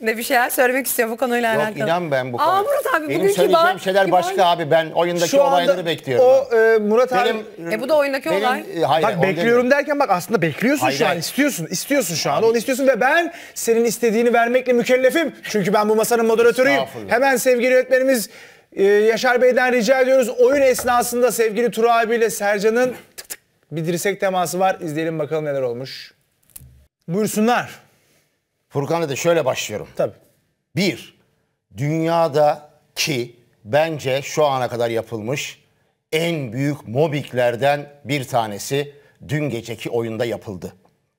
Ne bir şeyler söylemek istiyor bu konuyla Yok alakalı. inan ben bu Aa Murat abi Benim bugünkü söyleyeceğim bağ- şeyler başka abi. Ben oyundaki Şu olayları anda bekliyorum. ben. o e, Murat abi Benim, E bu da oyundaki benim, olay. e, hayır, onu Bak demiyorum. bekliyorum derken bak aslında bekliyorsun Hayır, şu an hayır. istiyorsun. istiyorsun şu an onu istiyorsun ve ben senin istediğini vermekle mükellefim. Çünkü ben bu masanın moderatörüyüm. Hemen sevgili yönetmenimiz e, Yaşar Bey'den rica ediyoruz. Oyun esnasında sevgili Tura abiyle Sercan'ın tık tık bir dirsek teması var. İzleyelim bakalım neler olmuş. Buyursunlar. Furkan'a da şöyle başlıyorum. Tabii. Bir, dünyada ki bence şu ana kadar yapılmış en büyük mobiklerden bir tanesi dün geceki oyunda yapıldı.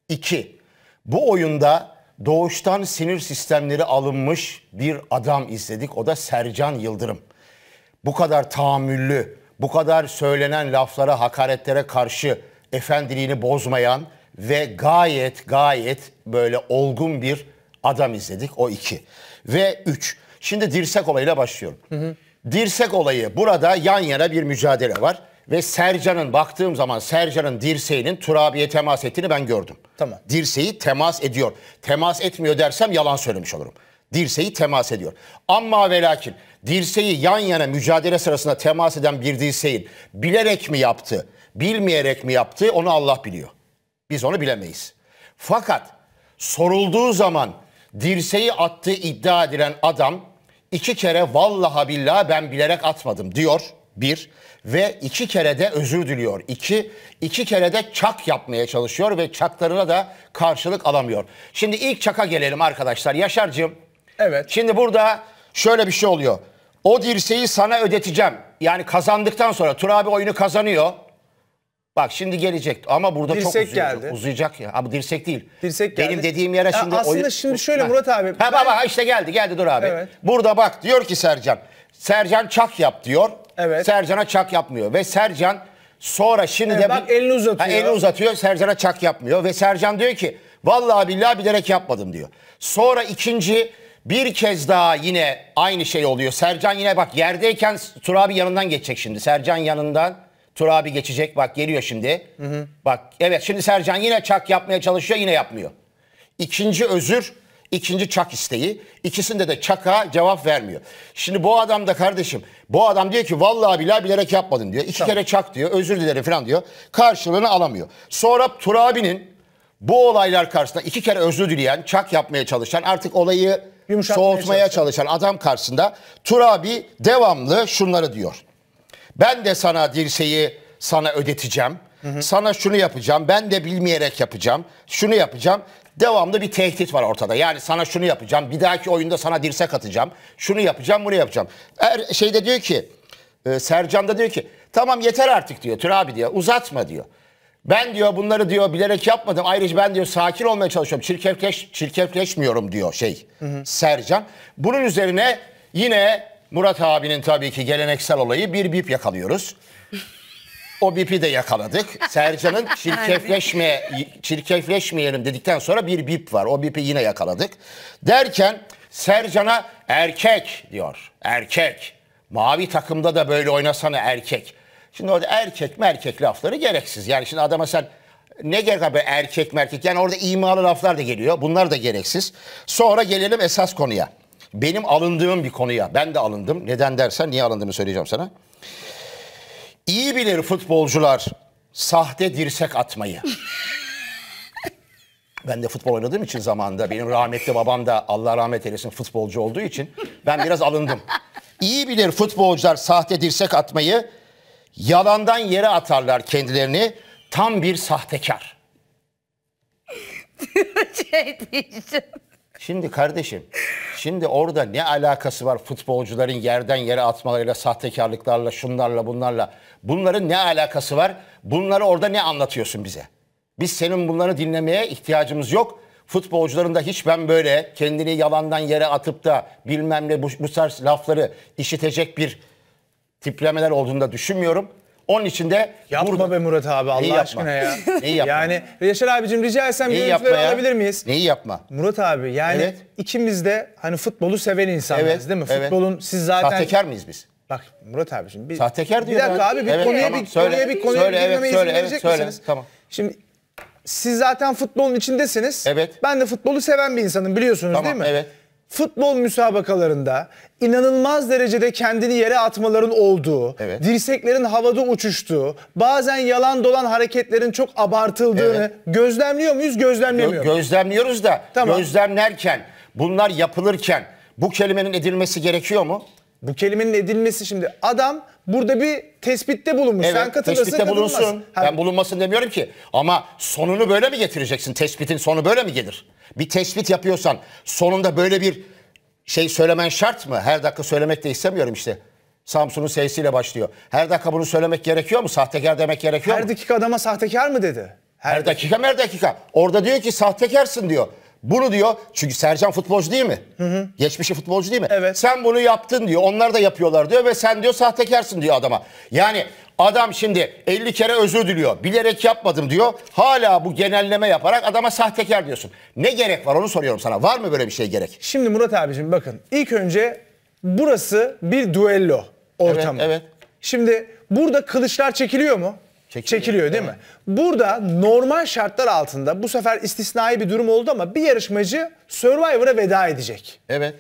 İki, bu oyunda doğuştan sinir sistemleri alınmış bir adam izledik. O da Sercan Yıldırım. Bu kadar tahammüllü, bu kadar söylenen laflara, hakaretlere karşı efendiliğini bozmayan, ve gayet gayet böyle olgun bir adam izledik o iki. Ve üç. Şimdi dirsek olayıyla başlıyorum. Hı hı. Dirsek olayı burada yan yana bir mücadele var. Ve Sercan'ın baktığım zaman Sercan'ın dirseğinin Turabi'ye temas ettiğini ben gördüm. Tamam. Dirseği temas ediyor. Temas etmiyor dersem yalan söylemiş olurum. Dirseği temas ediyor. Ama ve lakin dirseği yan yana mücadele sırasında temas eden bir dirseğin bilerek mi yaptı, bilmeyerek mi yaptı onu Allah biliyor. Biz onu bilemeyiz. Fakat sorulduğu zaman dirseği attığı iddia edilen adam iki kere vallaha billaha ben bilerek atmadım diyor bir ve iki kere de özür diliyor. İki, iki kere de çak yapmaya çalışıyor ve çaklarına da karşılık alamıyor. Şimdi ilk çaka gelelim arkadaşlar. Yaşar'cığım. Evet. Şimdi burada şöyle bir şey oluyor. O dirseği sana ödeteceğim. Yani kazandıktan sonra Tur abi oyunu kazanıyor. Bak şimdi gelecek ama burada dirsek çok uzayacak. Geldi. Uzayacak ya. Abi dirsek değil. Dirsek geldi. Benim dediğim yere şimdi... Ya aslında oyun... şimdi şöyle Murat abi... Ha, ben... baba işte geldi geldi dur abi. Evet. Burada bak diyor ki Sercan. Sercan çak yap diyor. Evet. Sercan'a çak yapmıyor. Ve Sercan sonra şimdi evet, de... Bak elini uzatıyor. Ha, elini uzatıyor Sercan'a çak yapmıyor. Ve Sercan diyor ki vallahi billahi bilerek yapmadım diyor. Sonra ikinci bir kez daha yine aynı şey oluyor. Sercan yine bak yerdeyken abi yanından geçecek şimdi. Sercan yanından... Tur abi geçecek. Bak geliyor şimdi. Hı hı. Bak evet şimdi Sercan yine çak yapmaya çalışıyor yine yapmıyor. İkinci özür, ikinci çak isteği. İkisinde de çaka cevap vermiyor. Şimdi bu adam da kardeşim bu adam diyor ki vallahi billahi bilerek yapmadım diyor. İki Tamam. kere çak diyor özür dilerim falan diyor. Karşılığını alamıyor. Sonra Tur abinin bu olaylar karşısında iki kere özür dileyen, çak yapmaya çalışan artık olayı soğutmaya çalışan. çalışan adam karşısında Tur abi devamlı şunları diyor. Ben de sana dirseği sana ödeteceğim. Hı hı. Sana şunu yapacağım. Ben de bilmeyerek yapacağım. Şunu yapacağım. Devamlı bir tehdit var ortada. Yani sana şunu yapacağım. Bir dahaki oyunda sana dirsek atacağım. Şunu yapacağım, bunu yapacağım. Er şeyde diyor ki e, Sercan da diyor ki tamam yeter artık diyor. Tür abi diyor. Uzatma diyor. Ben diyor bunları diyor bilerek yapmadım. Ayrıca ben diyor sakin olmaya çalışıyorum. Çirkefleş, çirkefleşmiyorum diyor şey hı hı. Sercan. Bunun üzerine yine Murat abinin tabii ki geleneksel olayı bir bip yakalıyoruz. O bipi de yakaladık. Sercan'ın çirkefleşme, çirkefleşmeyelim dedikten sonra bir bip var. O bipi yine yakaladık. Derken Sercan'a erkek diyor. Erkek. Mavi takımda da böyle oynasana erkek. Şimdi orada erkek merkek lafları gereksiz. Yani şimdi adama sen ne gerek abi erkek merkek. Yani orada imalı laflar da geliyor. Bunlar da gereksiz. Sonra gelelim esas konuya benim alındığım bir konuya. Ben de alındım. Neden dersen niye alındığımı söyleyeceğim sana. İyi bilir futbolcular sahte dirsek atmayı. ben de futbol oynadığım için zamanında benim rahmetli babam da Allah rahmet eylesin futbolcu olduğu için ben biraz alındım. İyi bilir futbolcular sahte dirsek atmayı yalandan yere atarlar kendilerini tam bir sahtekar. şey diyeceğim. Şimdi kardeşim, şimdi orada ne alakası var futbolcuların yerden yere atmalarıyla, sahtekarlıklarla, şunlarla, bunlarla? Bunların ne alakası var? Bunları orada ne anlatıyorsun bize? Biz senin bunları dinlemeye ihtiyacımız yok. Futbolcuların da hiç ben böyle kendini yalandan yere atıp da bilmem ne bu, bu tarz lafları işitecek bir tiplemeler olduğunu da düşünmüyorum. Onun için de Yapma burada... be Murat abi Allah Neyi yapma? aşkına ya. Neyi yapma? Yani Yaşar abicim rica etsem Neyi yapma görüntüleri alabilir miyiz? Neyi yapma? Murat abi yani Evet. ikimiz de hani futbolu seven insanız Evet, değil mi? evet. Futbolun siz zaten... Sahtekar mıyız biz? Bak Murat abicim şimdi bir, Sahtekar bir dakika abi. bir Evet, konuya tamam, bir söyle. konuya bir konuya Söyle, bir evet, söyle, evet, verecek söyle, misiniz? tamam. Şimdi siz zaten futbolun içindesiniz. Evet. Ben de futbolu seven bir insanım biliyorsunuz Tamam, değil mi? evet futbol müsabakalarında inanılmaz derecede kendini yere atmaların olduğu, evet. dirseklerin havada uçuştuğu, bazen yalan dolan hareketlerin çok abartıldığını evet. gözlemliyor muyuz, gözlemlemiyor Gö Gözlemliyoruz da tamam. gözlemlerken, bunlar yapılırken bu kelimenin edilmesi gerekiyor mu? Bu kelimenin edilmesi şimdi adam burada bir tespitte bulunmuş. Evet, Sen katılırsın tespitte bulunsun. Katılmaz. Ben bulunmasın demiyorum ki. Ama sonunu böyle mi getireceksin? Tespitin sonu böyle mi gelir? Bir tespit yapıyorsan sonunda böyle bir şey söylemen şart mı? Her dakika söylemek de istemiyorum işte. Samsun'un sesiyle başlıyor. Her dakika bunu söylemek gerekiyor mu? Sahtekar demek gerekiyor her mu? Her dakika adama sahtekar mı dedi? Her, her dakika, dakika her dakika. Orada diyor ki sahtekarsın diyor. Bunu diyor çünkü Sercan futbolcu değil mi? Hı hı. Geçmişi futbolcu değil mi? Evet. Sen bunu yaptın diyor. Onlar da yapıyorlar diyor ve sen diyor sahtekarsın diyor adama. Yani adam şimdi 50 kere özür diliyor. Bilerek yapmadım diyor. Hala bu genelleme yaparak adama sahtekar diyorsun. Ne gerek var onu soruyorum sana. Var mı böyle bir şey gerek? Şimdi Murat abicim bakın ilk önce burası bir duello ortamı. Evet, evet. Şimdi burada kılıçlar çekiliyor mu? Çekiliyor, Çekiliyor değil mi? Burada normal şartlar altında bu sefer istisnai bir durum oldu ama bir yarışmacı Survivor'a veda edecek. Evet.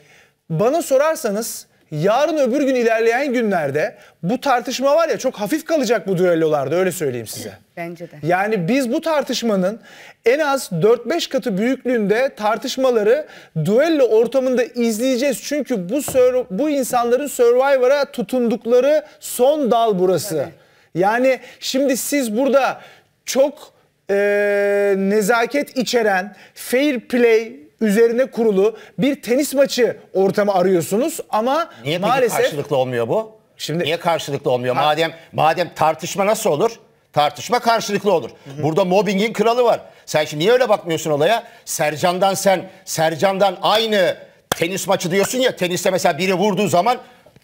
Bana sorarsanız yarın öbür gün ilerleyen günlerde bu tartışma var ya çok hafif kalacak bu düellolarda öyle söyleyeyim size. Bence de. Yani biz bu tartışmanın en az 4-5 katı büyüklüğünde tartışmaları düello ortamında izleyeceğiz. Çünkü bu bu insanların Survivor'a tutundukları son dal burası. Tabii. Yani şimdi siz burada çok e, nezaket içeren fair play üzerine kurulu bir tenis maçı ortamı arıyorsunuz ama Niye maalesef peki karşılıklı olmuyor bu? Şimdi niye karşılıklı olmuyor? Kar- madem madem tartışma nasıl olur? Tartışma karşılıklı olur. hı. Burada mobbingin kralı var. Sen şimdi niye öyle bakmıyorsun olaya? Sercan'dan sen, Sercan'dan aynı tenis maçı diyorsun ya. Teniste mesela biri vurduğu zaman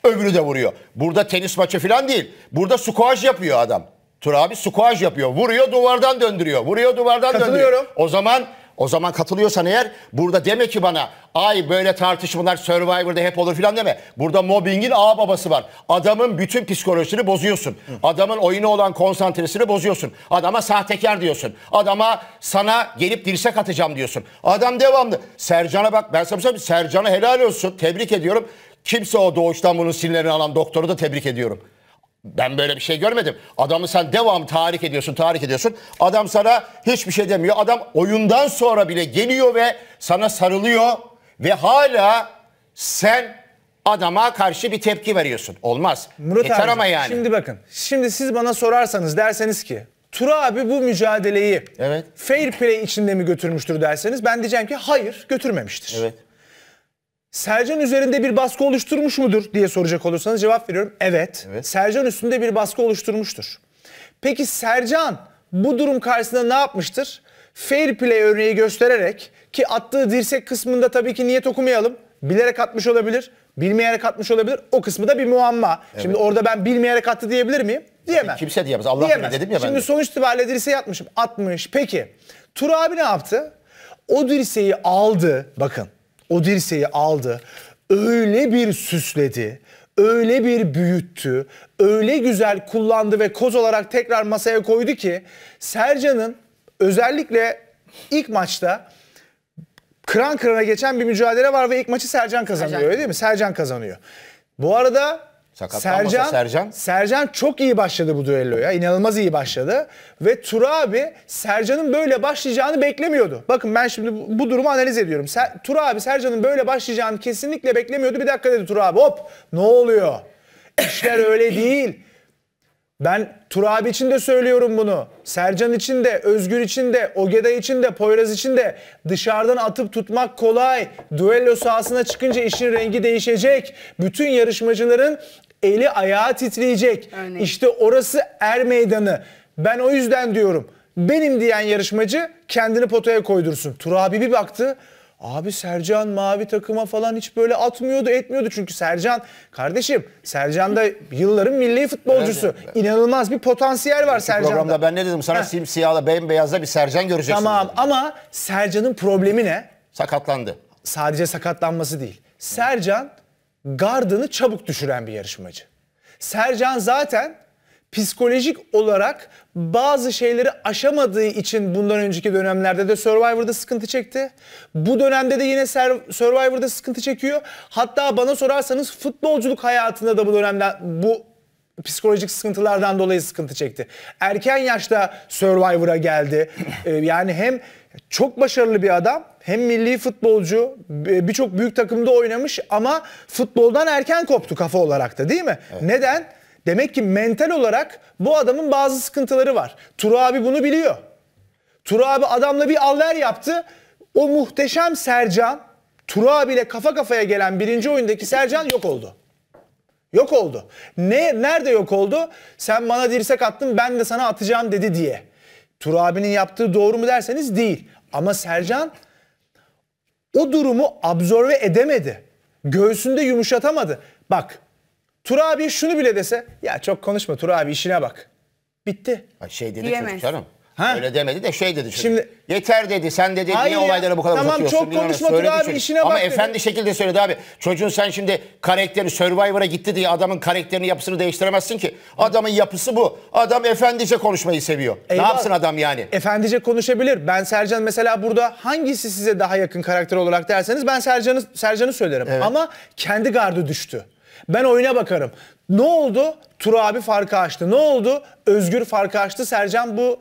öbürü de vuruyor. Burada tenis maçı falan değil. Burada squash yapıyor adam. Tur abi squash yapıyor. Vuruyor duvardan döndürüyor. Vuruyor duvardan döndürüyor. O zaman o zaman katılıyorsan eğer burada deme ki bana ay böyle tartışmalar Survivor'da hep olur filan deme. Burada mobbingin ağ babası var. Adamın bütün psikolojisini bozuyorsun. Hı. Adamın oyuna olan konsantresini bozuyorsun. Adama sahtekar diyorsun. Adama sana gelip dirsek atacağım diyorsun. Adam devamlı. Sercan'a bak ben sana bir Sercan'a helal olsun. Tebrik ediyorum. Kimse o doğuştan bunun sinirlerini alan doktoru da tebrik ediyorum. Ben böyle bir şey görmedim. Adamı sen devam tahrik ediyorsun, tahrik ediyorsun. Adam sana hiçbir şey demiyor. Adam oyundan sonra bile geliyor ve sana sarılıyor ve hala sen adama karşı bir tepki veriyorsun. Olmaz. Murat Yeter abi, ama yani. Şimdi bakın. Şimdi siz bana sorarsanız derseniz ki Tura abi bu mücadeleyi evet. fair play içinde mi götürmüştür derseniz ben diyeceğim ki hayır götürmemiştir. Evet. Sercan üzerinde bir baskı oluşturmuş mudur diye soracak olursanız cevap veriyorum. Evet. evet. Sercan üstünde bir baskı oluşturmuştur. Peki Sercan bu durum karşısında ne yapmıştır? Fair play örneği göstererek ki attığı dirsek kısmında tabii ki niyet okumayalım. Bilerek atmış olabilir, bilmeyerek atmış olabilir. O kısmı da bir muamma. Evet. Şimdi orada ben bilmeyerek attı diyebilir miyim? Diyemem. kimse diyemez. Allah diyemez. dedim ya Şimdi ben. Şimdi sonuç itibariyle dirseği atmışım. Atmış. Peki. Tur abi ne yaptı? O dirseği aldı. Bakın o Odirse'yi aldı. Öyle bir süsledi öyle bir büyüttü, öyle güzel kullandı ve koz olarak tekrar masaya koydu ki Sercan'ın özellikle ilk maçta kıran kırana geçen bir mücadele var ve ilk maçı Sercan kazanıyor Sercan. öyle değil mi? Sercan kazanıyor. Bu arada Sakatlanmasa Sercan, Sercan. Sercan çok iyi başladı bu düelloya. İnanılmaz iyi başladı. Ve Tura abi Sercan'ın böyle başlayacağını beklemiyordu. Bakın ben şimdi bu, bu durumu analiz ediyorum. Ser, Tura abi Sercan'ın böyle başlayacağını kesinlikle beklemiyordu. Bir dakika dedi Tura abi hop ne oluyor? İşler öyle değil. Ben Turabi için de söylüyorum bunu. Sercan için de, Özgür için de, Ogeda için de, Poyraz için de dışarıdan atıp tutmak kolay. Duello sahasına çıkınca işin rengi değişecek. Bütün yarışmacıların eli ayağı titreyecek. Örneğin. İşte orası er meydanı. Ben o yüzden diyorum. Benim diyen yarışmacı kendini potaya koydursun. Turabi bir baktı. Abi Sercan mavi takıma falan hiç böyle atmıyordu etmiyordu. Çünkü Sercan kardeşim Sercan da yılların milli futbolcusu. Evet, evet. İnanılmaz bir potansiyel var Şu Sercan'da. Programda ben ne dedim sana Heh. simsiyahla bembeyazla bir Sercan göreceksin. Tamam dedim. ama Sercan'ın problemi ne? Sakatlandı. Sadece sakatlanması değil. Sercan gardını çabuk düşüren bir yarışmacı. Sercan zaten psikolojik olarak bazı şeyleri aşamadığı için bundan önceki dönemlerde de Survivor'da sıkıntı çekti. Bu dönemde de yine Survivor'da sıkıntı çekiyor. Hatta bana sorarsanız futbolculuk hayatında da bu dönemde bu psikolojik sıkıntılardan dolayı sıkıntı çekti. Erken yaşta Survivor'a geldi. Ee, yani hem çok başarılı bir adam hem milli futbolcu e, birçok büyük takımda oynamış ama futboldan erken koptu kafa olarak da değil mi? Evet. Neden? Demek ki mental olarak bu adamın bazı sıkıntıları var. Turu abi bunu biliyor. Turu abi adamla bir alver yaptı. O muhteşem Sercan, Turu abiyle kafa kafaya gelen birinci oyundaki Sercan yok oldu. Yok oldu. Ne nerede yok oldu? Sen bana dirsek attın ben de sana atacağım dedi diye. Tur abinin yaptığı doğru mu derseniz değil. Ama Sercan o durumu absorbe edemedi. Göğsünde yumuşatamadı. Bak Tura abi şunu bile dese ya çok konuşma Tura abi işine bak. Bitti. Ay şey dedi Diyemez. çocuk canım. Ha? Öyle demedi de şey dedi çocuk. Şimdi, Yeter dedi sen dedi niye olaylara bu kadar tamam, uzatıyorsun. Tamam çok konuşma Tura abi çocuk. işine bak Ama efendi şekilde söyledi abi. Çocuğun sen şimdi karakterini Survivor'a gitti diye adamın karakterini yapısını değiştiremezsin ki. Adamın yapısı bu. Adam efendice konuşmayı seviyor. Eyvallah. Ne yapsın adam yani? Efendice konuşabilir. Ben Sercan mesela burada hangisi size daha yakın karakter olarak derseniz ben Sercan'ı Sercan'ı söylerim. Evet. Ama kendi gardı düştü. Ben oyuna bakarım. Ne oldu? Tur abi farkı açtı. Ne oldu? Özgür farkı açtı. Sercan bu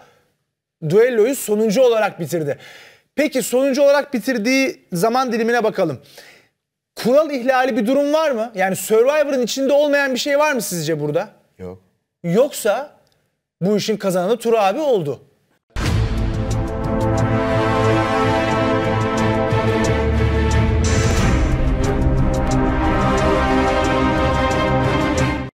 duelloyu sonuncu olarak bitirdi. Peki sonuncu olarak bitirdiği zaman dilimine bakalım. Kural ihlali bir durum var mı? Yani Survivor'ın içinde olmayan bir şey var mı sizce burada? Yok. Yoksa bu işin kazananı Tur abi oldu.